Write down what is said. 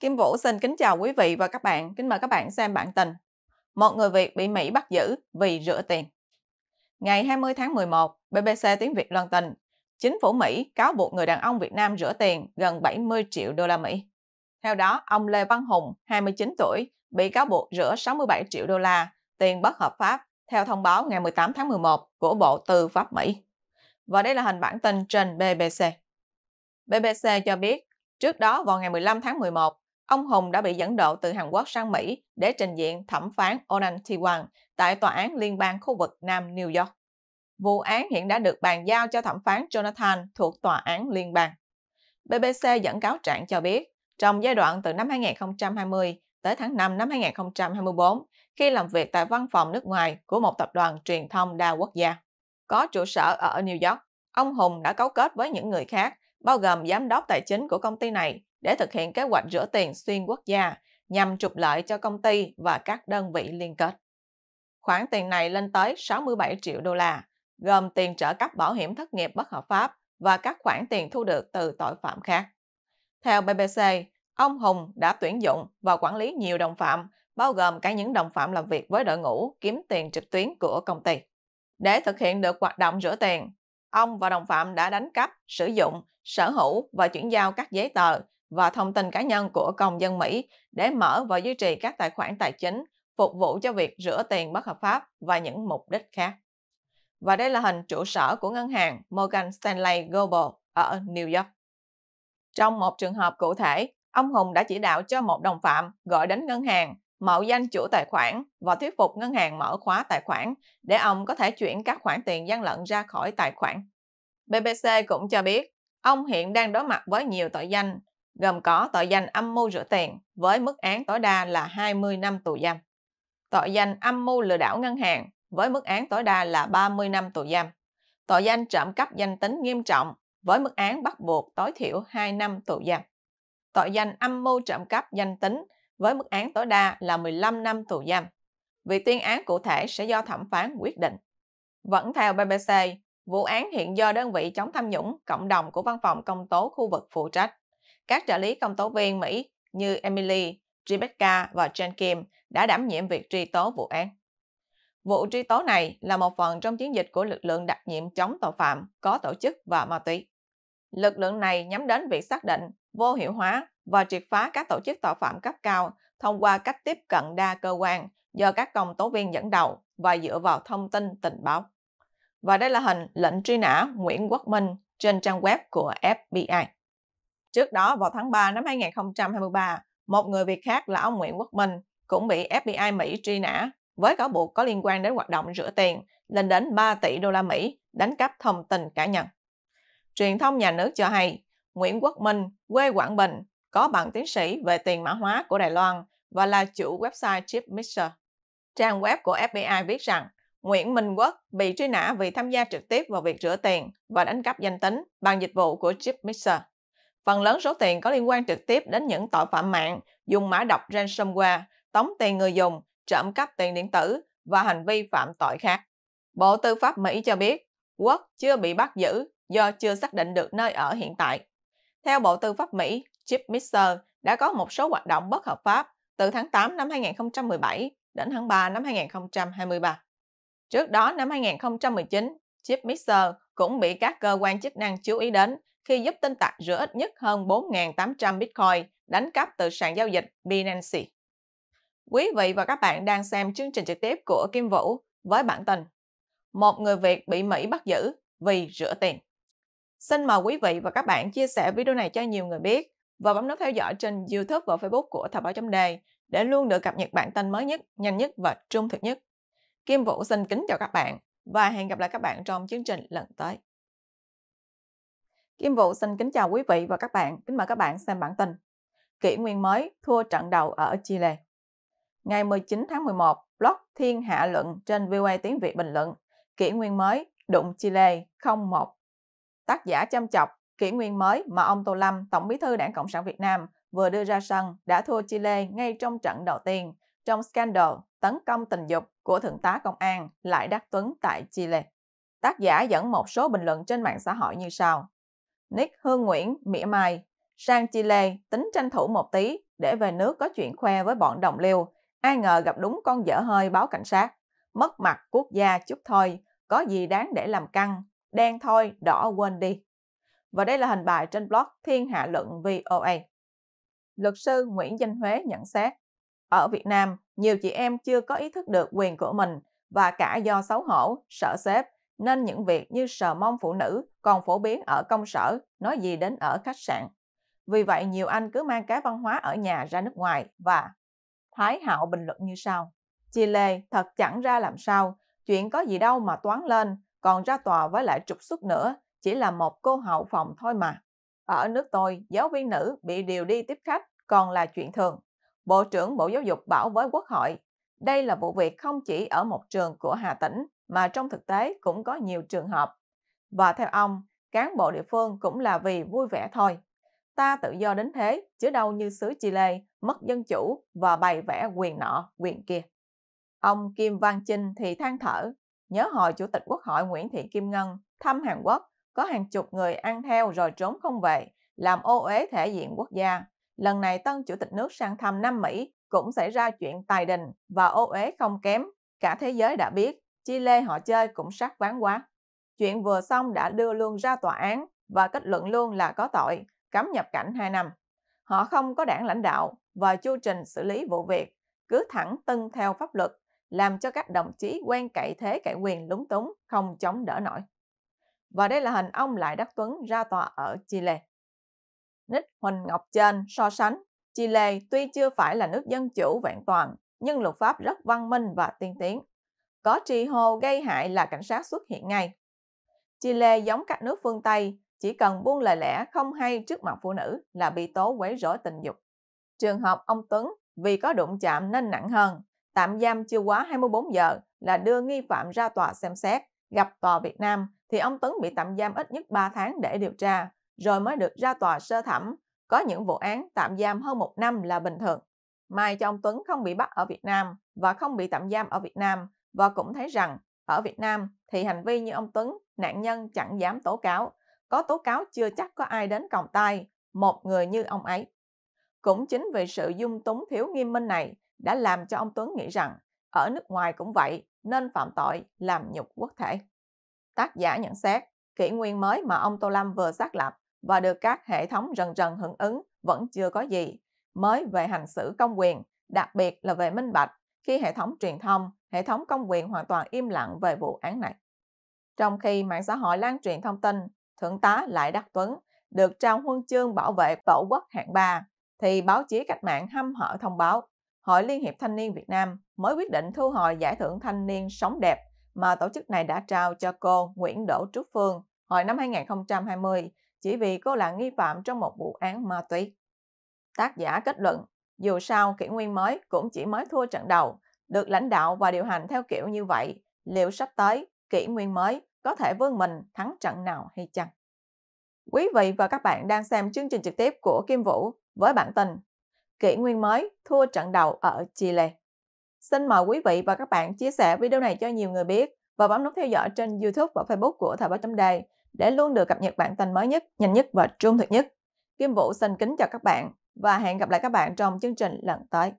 Kim Vũ xin kính chào quý vị và các bạn. Kính mời các bạn xem bản tin. Một người Việt bị Mỹ bắt giữ vì rửa tiền. Ngày 20 tháng 11, BBC tiếng Việt loan tin, chính phủ Mỹ cáo buộc người đàn ông Việt Nam rửa tiền gần 70 triệu đô la Mỹ. Theo đó, ông Lê Văn Hùng, 29 tuổi, bị cáo buộc rửa 67 triệu đô la tiền bất hợp pháp theo thông báo ngày 18 tháng 11 của Bộ Tư pháp Mỹ. Và đây là hình bản tin trên BBC. BBC cho biết, trước đó vào ngày 15 tháng 11, Ông Hùng đã bị dẫn độ từ Hàn Quốc sang Mỹ để trình diện thẩm phán Onan Tiwan tại Tòa án Liên bang khu vực Nam New York. Vụ án hiện đã được bàn giao cho thẩm phán Jonathan thuộc Tòa án Liên bang. BBC dẫn cáo trạng cho biết, trong giai đoạn từ năm 2020 tới tháng 5 năm 2024, khi làm việc tại văn phòng nước ngoài của một tập đoàn truyền thông đa quốc gia, có trụ sở ở New York, ông Hùng đã cấu kết với những người khác, bao gồm giám đốc tài chính của công ty này để thực hiện kế hoạch rửa tiền xuyên quốc gia nhằm trục lợi cho công ty và các đơn vị liên kết. Khoản tiền này lên tới 67 triệu đô la, gồm tiền trợ cấp bảo hiểm thất nghiệp bất hợp pháp và các khoản tiền thu được từ tội phạm khác. Theo BBC, ông Hùng đã tuyển dụng và quản lý nhiều đồng phạm, bao gồm cả những đồng phạm làm việc với đội ngũ kiếm tiền trực tuyến của công ty. Để thực hiện được hoạt động rửa tiền, ông và đồng phạm đã đánh cắp, sử dụng, sở hữu và chuyển giao các giấy tờ, và thông tin cá nhân của công dân Mỹ để mở và duy trì các tài khoản tài chính phục vụ cho việc rửa tiền bất hợp pháp và những mục đích khác. Và đây là hình trụ sở của ngân hàng Morgan Stanley Global ở New York. Trong một trường hợp cụ thể, ông Hùng đã chỉ đạo cho một đồng phạm gọi đến ngân hàng mạo danh chủ tài khoản và thuyết phục ngân hàng mở khóa tài khoản để ông có thể chuyển các khoản tiền gian lận ra khỏi tài khoản. BBC cũng cho biết, ông hiện đang đối mặt với nhiều tội danh gồm có tội danh âm mưu rửa tiền với mức án tối đa là 20 năm tù giam, tội danh âm mưu lừa đảo ngân hàng với mức án tối đa là 30 năm tù giam, tội danh trộm cắp danh tính nghiêm trọng với mức án bắt buộc tối thiểu 2 năm tù giam, tội danh âm mưu trộm cắp danh tính với mức án tối đa là 15 năm tù giam. Việc tuyên án cụ thể sẽ do thẩm phán quyết định. Vẫn theo BBC, vụ án hiện do đơn vị chống tham nhũng cộng đồng của văn phòng công tố khu vực phụ trách. Các trợ lý công tố viên Mỹ như Emily, Rebecca và Jane Kim đã đảm nhiệm việc truy tố vụ án. Vụ truy tố này là một phần trong chiến dịch của lực lượng đặc nhiệm chống tội phạm có tổ chức và ma túy. Lực lượng này nhắm đến việc xác định, vô hiệu hóa và triệt phá các tổ chức tội phạm cấp cao thông qua cách tiếp cận đa cơ quan do các công tố viên dẫn đầu và dựa vào thông tin tình báo. Và đây là hình lệnh truy nã Nguyễn Quốc Minh trên trang web của FBI. Trước đó vào tháng 3 năm 2023, một người Việt khác là ông Nguyễn Quốc Minh cũng bị FBI Mỹ truy nã với cáo buộc có liên quan đến hoạt động rửa tiền lên đến 3 tỷ đô la Mỹ đánh cắp thông tin cá nhân. Truyền thông nhà nước cho hay Nguyễn Quốc Minh, quê Quảng Bình, có bằng tiến sĩ về tiền mã hóa của Đài Loan và là chủ website Chip Mixer. Trang web của FBI viết rằng Nguyễn Minh Quốc bị truy nã vì tham gia trực tiếp vào việc rửa tiền và đánh cắp danh tính bằng dịch vụ của Chip Mixer. Phần lớn số tiền có liên quan trực tiếp đến những tội phạm mạng, dùng mã độc ransomware, tống tiền người dùng, trộm cắp tiền điện tử và hành vi phạm tội khác. Bộ Tư pháp Mỹ cho biết, Quốc chưa bị bắt giữ do chưa xác định được nơi ở hiện tại. Theo Bộ Tư pháp Mỹ, Chip Mixer đã có một số hoạt động bất hợp pháp từ tháng 8 năm 2017 đến tháng 3 năm 2023. Trước đó năm 2019, Chip Mixer cũng bị các cơ quan chức năng chú ý đến khi giúp tin tặc rửa ít nhất hơn 4.800 Bitcoin đánh cắp từ sàn giao dịch Binance. Quý vị và các bạn đang xem chương trình trực tiếp của Kim Vũ với bản tin Một người Việt bị Mỹ bắt giữ vì rửa tiền. Xin mời quý vị và các bạn chia sẻ video này cho nhiều người biết và bấm nút theo dõi trên YouTube và Facebook của Thời báo chấm đề để luôn được cập nhật bản tin mới nhất, nhanh nhất và trung thực nhất. Kim Vũ xin kính chào các bạn và hẹn gặp lại các bạn trong chương trình lần tới. Kim Vũ xin kính chào quý vị và các bạn, kính mời các bạn xem bản tin. Kỷ Nguyên mới thua trận đầu ở Chile. Ngày 19 tháng 11, blog Thiên Hạ Luận trên VOA Tiếng Việt bình luận Kỷ Nguyên mới đụng Chile 01. Tác giả chăm chọc Kỷ Nguyên mới mà ông Tô Lâm, Tổng bí thư Đảng Cộng sản Việt Nam vừa đưa ra sân đã thua Chile ngay trong trận đầu tiên trong scandal tấn công tình dục của Thượng tá Công an Lại Đắc Tuấn tại Chile. Tác giả dẫn một số bình luận trên mạng xã hội như sau. Nick Hương Nguyễn mỉa mai, sang Chile tính tranh thủ một tí để về nước có chuyện khoe với bọn đồng liêu, ai ngờ gặp đúng con dở hơi báo cảnh sát. Mất mặt quốc gia chút thôi, có gì đáng để làm căng, đen thôi, đỏ quên đi. Và đây là hình bài trên blog Thiên Hạ Luận VOA. Luật sư Nguyễn Danh Huế nhận xét, ở Việt Nam, nhiều chị em chưa có ý thức được quyền của mình và cả do xấu hổ, sợ xếp nên những việc như sờ mong phụ nữ còn phổ biến ở công sở, nói gì đến ở khách sạn. Vì vậy nhiều anh cứ mang cái văn hóa ở nhà ra nước ngoài và Thái Hạo bình luận như sau. Chile thật chẳng ra làm sao, chuyện có gì đâu mà toán lên, còn ra tòa với lại trục xuất nữa, chỉ là một cô hậu phòng thôi mà. Ở nước tôi, giáo viên nữ bị điều đi tiếp khách còn là chuyện thường. Bộ trưởng Bộ Giáo dục bảo với Quốc hội, đây là vụ việc không chỉ ở một trường của Hà Tĩnh mà trong thực tế cũng có nhiều trường hợp. Và theo ông, cán bộ địa phương cũng là vì vui vẻ thôi. Ta tự do đến thế, chứ đâu như xứ Chile mất dân chủ và bày vẽ quyền nọ, quyền kia. Ông Kim Văn Chinh thì than thở, nhớ hồi Chủ tịch Quốc hội Nguyễn Thị Kim Ngân thăm Hàn Quốc, có hàng chục người ăn theo rồi trốn không về, làm ô uế thể diện quốc gia. Lần này tân chủ tịch nước sang thăm Nam Mỹ cũng xảy ra chuyện tài đình và ô uế không kém, cả thế giới đã biết. Chi Lê họ chơi cũng sắc ván quá. Chuyện vừa xong đã đưa luôn ra tòa án và kết luận luôn là có tội, cấm nhập cảnh 2 năm. Họ không có đảng lãnh đạo và chu trình xử lý vụ việc, cứ thẳng tân theo pháp luật, làm cho các đồng chí quen cậy thế cậy quyền lúng túng, không chống đỡ nổi. Và đây là hình ông Lại Đắc Tuấn ra tòa ở Chile. Nick Huỳnh Ngọc Trên so sánh, Chile tuy chưa phải là nước dân chủ vẹn toàn, nhưng luật pháp rất văn minh và tiên tiến. Có trì hô gây hại là cảnh sát xuất hiện ngay. Chile giống các nước phương Tây, chỉ cần buông lời lẽ không hay trước mặt phụ nữ là bị tố quấy rối tình dục. Trường hợp ông Tuấn vì có đụng chạm nên nặng hơn, tạm giam chưa quá 24 giờ là đưa nghi phạm ra tòa xem xét, gặp tòa Việt Nam thì ông Tuấn bị tạm giam ít nhất 3 tháng để điều tra, rồi mới được ra tòa sơ thẩm. Có những vụ án tạm giam hơn một năm là bình thường. Mai cho ông Tuấn không bị bắt ở Việt Nam và không bị tạm giam ở Việt Nam và cũng thấy rằng ở Việt Nam thì hành vi như ông Tuấn, nạn nhân chẳng dám tố cáo, có tố cáo chưa chắc có ai đến còng tay, một người như ông ấy. Cũng chính vì sự dung túng thiếu nghiêm minh này đã làm cho ông Tuấn nghĩ rằng ở nước ngoài cũng vậy nên phạm tội làm nhục quốc thể. Tác giả nhận xét, kỷ nguyên mới mà ông Tô Lâm vừa xác lập và được các hệ thống dần dần hưởng ứng vẫn chưa có gì, mới về hành xử công quyền, đặc biệt là về minh bạch khi hệ thống truyền thông hệ thống công quyền hoàn toàn im lặng về vụ án này. Trong khi mạng xã hội lan truyền thông tin, Thượng tá Lại Đắc Tuấn được trao huân chương bảo vệ tổ quốc hạng 3, thì báo chí cách mạng hâm hở thông báo Hội Liên hiệp Thanh niên Việt Nam mới quyết định thu hồi giải thưởng thanh niên sống đẹp mà tổ chức này đã trao cho cô Nguyễn Đỗ Trúc Phương hồi năm 2020 chỉ vì cô là nghi phạm trong một vụ án ma túy. Tác giả kết luận, dù sao kỷ nguyên mới cũng chỉ mới thua trận đầu, được lãnh đạo và điều hành theo kiểu như vậy, liệu sắp tới, kỷ nguyên mới có thể vươn mình thắng trận nào hay chăng? Quý vị và các bạn đang xem chương trình trực tiếp của Kim Vũ với bản tin Kỷ nguyên mới thua trận đầu ở Chile. Xin mời quý vị và các bạn chia sẻ video này cho nhiều người biết và bấm nút theo dõi trên YouTube và Facebook của Thời báo chấm đề để luôn được cập nhật bản tin mới nhất, nhanh nhất và trung thực nhất. Kim Vũ xin kính chào các bạn và hẹn gặp lại các bạn trong chương trình lần tới.